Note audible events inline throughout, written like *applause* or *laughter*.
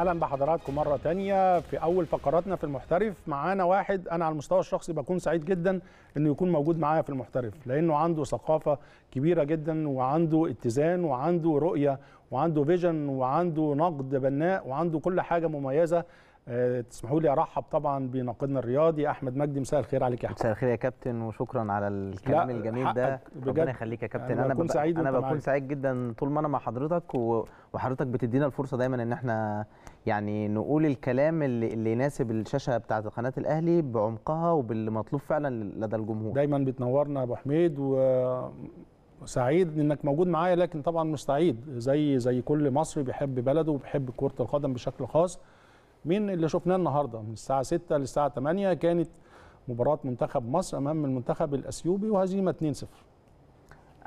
اهلا بحضراتكم مره تانية في اول فقراتنا في المحترف معانا واحد انا على المستوى الشخصي بكون سعيد جدا انه يكون موجود معايا في المحترف لانه عنده ثقافه كبيره جدا وعنده اتزان وعنده رؤيه وعنده فيجن وعنده نقد بناء وعنده كل حاجه مميزه آه، تسمحوا لي ارحب طبعا بناقدنا الرياضي احمد مجدي مساء الخير عليك يا احمد مساء الخير يا كابتن وشكرا على الكلام الجميل ده ربنا يخليك يا كابتن انا بكون سعيد انا بكون سعيد جدا طول ما انا مع حضرتك وحضرتك بتدينا الفرصه دايما ان احنا يعني نقول الكلام اللي, اللي يناسب الشاشه بتاعه قناه الاهلي بعمقها وبالمطلوب فعلا لدى الجمهور دايما بتنورنا يا ابو حميد و سعيد انك موجود معايا لكن طبعا مش سعيد زي زي كل مصري بيحب بلده وبيحب كره القدم بشكل خاص من اللي شفناه النهارده من الساعه 6 للساعه 8 كانت مباراه منتخب مصر امام المنتخب الاثيوبي وهزيمه 2-0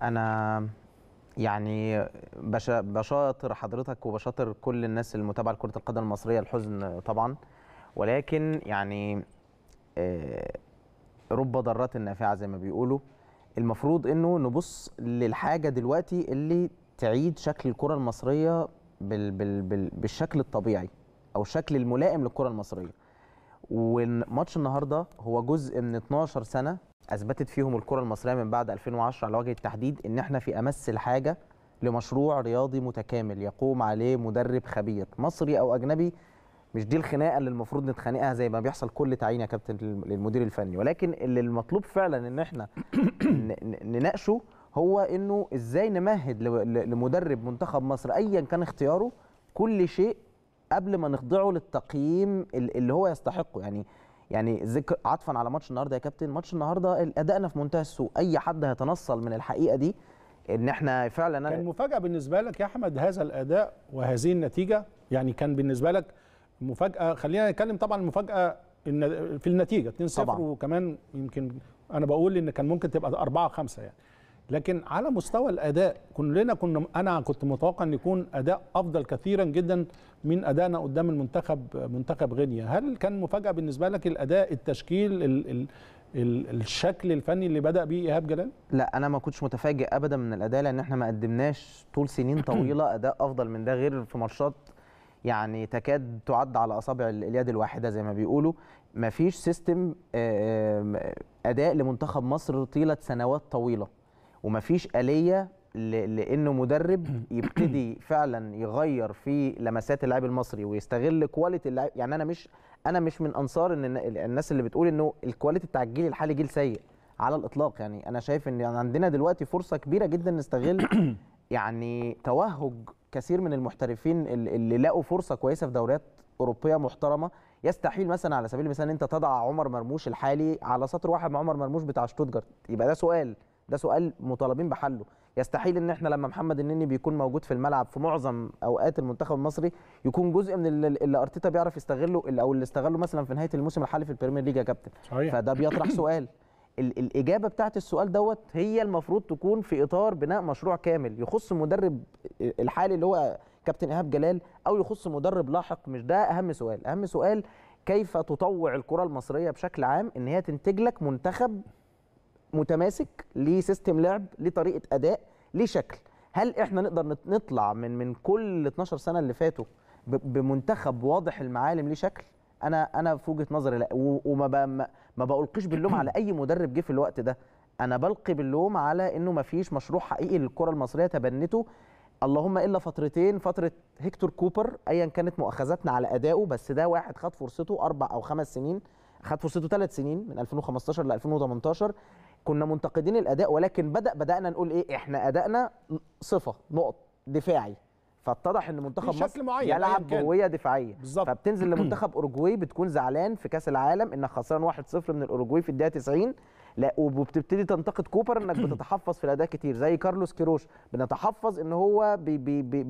انا يعني بشاطر حضرتك وبشاطر كل الناس المتابعه لكره القدم المصريه الحزن طبعا ولكن يعني آه، رب ضرات نافعه زي ما بيقولوا المفروض انه نبص للحاجه دلوقتي اللي تعيد شكل الكره المصريه بال بال بال بالشكل الطبيعي او الشكل الملائم للكره المصريه وماتش النهارده هو جزء من 12 سنه اثبتت فيهم الكره المصريه من بعد 2010 على وجه التحديد ان احنا في امس الحاجه لمشروع رياضي متكامل يقوم عليه مدرب خبير مصري او اجنبي مش دي الخناقه اللي المفروض نتخانقها زي ما بيحصل كل تعيين يا كابتن للمدير الفني ولكن اللي المطلوب فعلا ان احنا نناقشه هو انه ازاي نمهد لمدرب منتخب مصر ايا كان اختياره كل شيء قبل ما نخضعه للتقييم اللي هو يستحقه يعني يعني ذكر عطفا على ماتش النهارده يا كابتن ماتش النهارده ادائنا في منتهى السوء اي حد هيتنصل من الحقيقه دي ان احنا فعلا أنا كان مفاجاه بالنسبه لك يا احمد هذا الاداء وهذه النتيجه يعني كان بالنسبه لك مفاجاه خلينا نتكلم طبعا المفاجاه في النتيجه 2-0 وكمان يمكن انا بقول ان كان ممكن تبقى 4 5 يعني لكن على مستوى الاداء كلنا كنا انا كنت متوقع ان يكون اداء افضل كثيرا جدا من ادائنا قدام المنتخب منتخب غينيا هل كان مفاجاه بالنسبه لك الاداء التشكيل الـ الـ الشكل الفني اللي بدا بيه ايهاب جلال؟ لا انا ما كنتش متفاجئ ابدا من الاداء لان احنا ما قدمناش طول سنين *clears throat* طويله اداء افضل من ده غير في ماتشات يعني تكاد تعد على اصابع اليد الواحده زي ما بيقولوا ما فيش سيستم آه، آه، اداء لمنتخب مصر طيله سنوات طويله ومفيش آلية لانه مدرب *clears throat* يبتدي فعلا يغير في لمسات اللاعب المصري ويستغل كواليتي اللاعب يعني انا مش انا مش من انصار ان الناس اللي بتقول انه الكواليتي بتاع الجيل الحالي جيل سيء على الاطلاق يعني انا شايف ان يعني عندنا دلوقتي فرصه كبيره جدا نستغل *clears throat* يعني توهج كثير من المحترفين اللي لقوا فرصه كويسه في دوريات اوروبيه محترمه يستحيل مثلا على سبيل المثال انت تضع عمر مرموش الحالي على سطر واحد مع عمر مرموش بتاع شتوتجارت يبقى ده سؤال ده سؤال مطالبين بحله يستحيل ان احنا لما محمد النني بيكون موجود في الملعب في معظم اوقات المنتخب المصري يكون جزء من اللي ارتيتا بيعرف يستغله او اللي استغله مثلا في نهايه الموسم الحالي في البريمير ليج يا كابتن صحيح. فده بيطرح *coughs* سؤال الاجابه بتاعت السؤال دوت هي المفروض تكون في اطار بناء مشروع كامل يخص المدرب الحالي اللي هو كابتن ايهاب جلال او يخص مدرب لاحق مش ده اهم سؤال اهم سؤال كيف تطوع الكره المصريه بشكل عام ان هي تنتج لك منتخب متماسك ليه سيستم لعب ليه طريقه اداء ليه شكل هل احنا نقدر نطلع من من كل 12 سنه اللي فاتوا بمنتخب واضح المعالم ليه شكل انا انا في وجهه نظري لا وما ما بلقيش باللوم على اي مدرب جه في الوقت ده انا بلقي باللوم على انه ما فيش مشروع حقيقي للكره المصريه تبنته اللهم الا فترتين فتره هيكتور كوبر ايا كانت مؤاخذتنا على ادائه بس ده واحد خد فرصته اربع او خمس سنين خد فرصته ثلاث سنين من 2015 ل 2018 كنا منتقدين الاداء ولكن بدا بدانا نقول ايه احنا ادائنا صفه نقط دفاعي فاتضح ان منتخب مصر معين يلعب جويه دفاعيه بالزبط. فبتنزل *clears throat* لمنتخب اوروجواي بتكون زعلان في كاس العالم انك خسران 1-0 من الاوروجواي في الدقيقه 90 لا وبتبتدي تنتقد كوبر انك *clears throat* بتتحفظ في الاداء كتير زي كارلوس كيروش بنتحفظ ان هو بي بي بي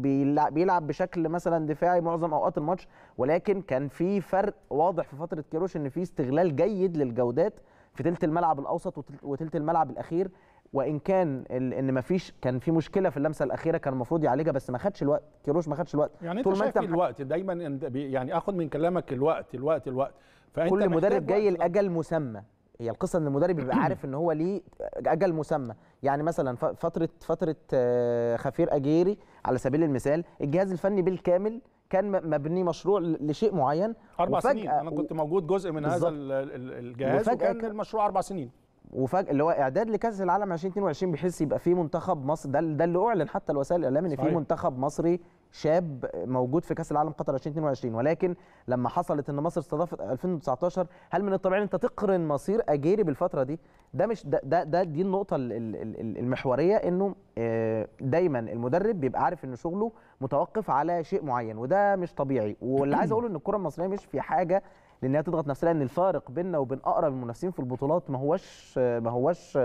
بيلعب بشكل مثلا دفاعي معظم اوقات الماتش ولكن كان في فرق واضح في فتره كيروش ان في استغلال جيد للجودات في ثلث الملعب الاوسط وثلث الملعب الاخير وان كان ان ما فيش كان في مشكله في اللمسه الاخيره كان المفروض يعالجها بس ما خدش الوقت كيروش ما خدش الوقت يعني طول انت شايف إيه الوقت دايما يعني اخد من كلامك الوقت الوقت الوقت فانت كل مدرب جاي لاجل مسمى هي القصه ان المدرب يبقى عارف ان هو ليه اجل مسمى يعني مثلا فتره فتره آه، خفير اجيري على سبيل المثال الجهاز الفني بالكامل كان مبني مشروع لشيء معين اربع سنين انا كنت موجود جزء من هذا الجهاز وكان المشروع اربع سنين وفجاه اللي هو اعداد لكاس العالم 2022 بحيث يبقى في منتخب مصر ده ده اللي اعلن حتى الوسائل الاعلام ان في منتخب مصري شاب موجود في كاس العالم قطر 2022 ولكن لما حصلت ان مصر استضافت 2019 هل من الطبيعي انت تقرن مصير اجيري بالفتره دي ده مش ده ده, ده دي النقطه المحوريه انه آه، دايما المدرب بيبقى عارف ان شغله متوقف على شيء معين وده مش طبيعي واللي عايز *clears throat* اقوله ان الكره المصريه مش في حاجه لان هي تضغط نفسها لان الفارق بيننا وبين اقرب المنافسين في البطولات ما هوش ما هوش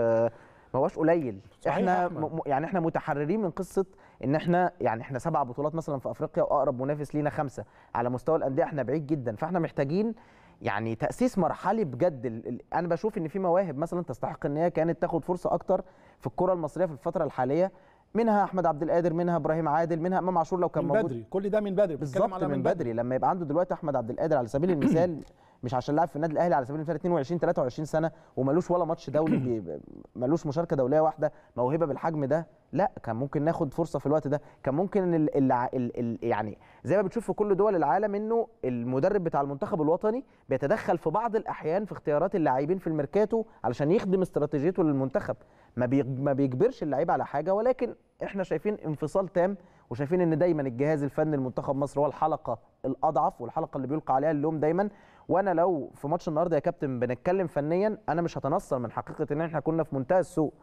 ما هوش قليل احنا م... يعني احنا متحررين من قصه ان احنا يعني احنا سبع بطولات مثلا في افريقيا واقرب منافس لينا خمسه على مستوى الانديه احنا بعيد جدا فاحنا محتاجين يعني تاسيس مرحلي بجد انا بشوف ان في مواهب مثلا تستحق ان هي كانت تاخد فرصه اكتر في الكره المصريه في الفتره الحاليه منها احمد عبد القادر منها ابراهيم عادل منها امام عاشور لو كان من موجود بدري كل ده من بدري بالظبط من, من بدري. بدري لما يبقى عنده دلوقتي احمد عبد القادر على سبيل المثال مش عشان لاعب في النادي الاهلي على سبيل المثال 22 23 سنه ومالوش ولا ماتش دولي مالوش مشاركه دوليه واحده موهبه بالحجم ده لا كان ممكن ناخد فرصه في الوقت ده كان ممكن الـ الـ الـ الـ يعني زي ما بتشوف في كل دول العالم انه المدرب بتاع المنتخب الوطني بيتدخل في بعض الاحيان في اختيارات اللاعبين في الميركاتو علشان يخدم استراتيجيته للمنتخب ما ما بيجبرش اللعيبه على حاجه ولكن احنا شايفين انفصال تام وشايفين ان دايما الجهاز الفني لمنتخب مصر هو الحلقه الاضعف والحلقه اللي بيلقى عليها اللوم دايما وانا لو في ماتش النهارده يا كابتن بنتكلم فنيا انا مش هتنصر من حقيقه ان احنا كنا في منتهى السوء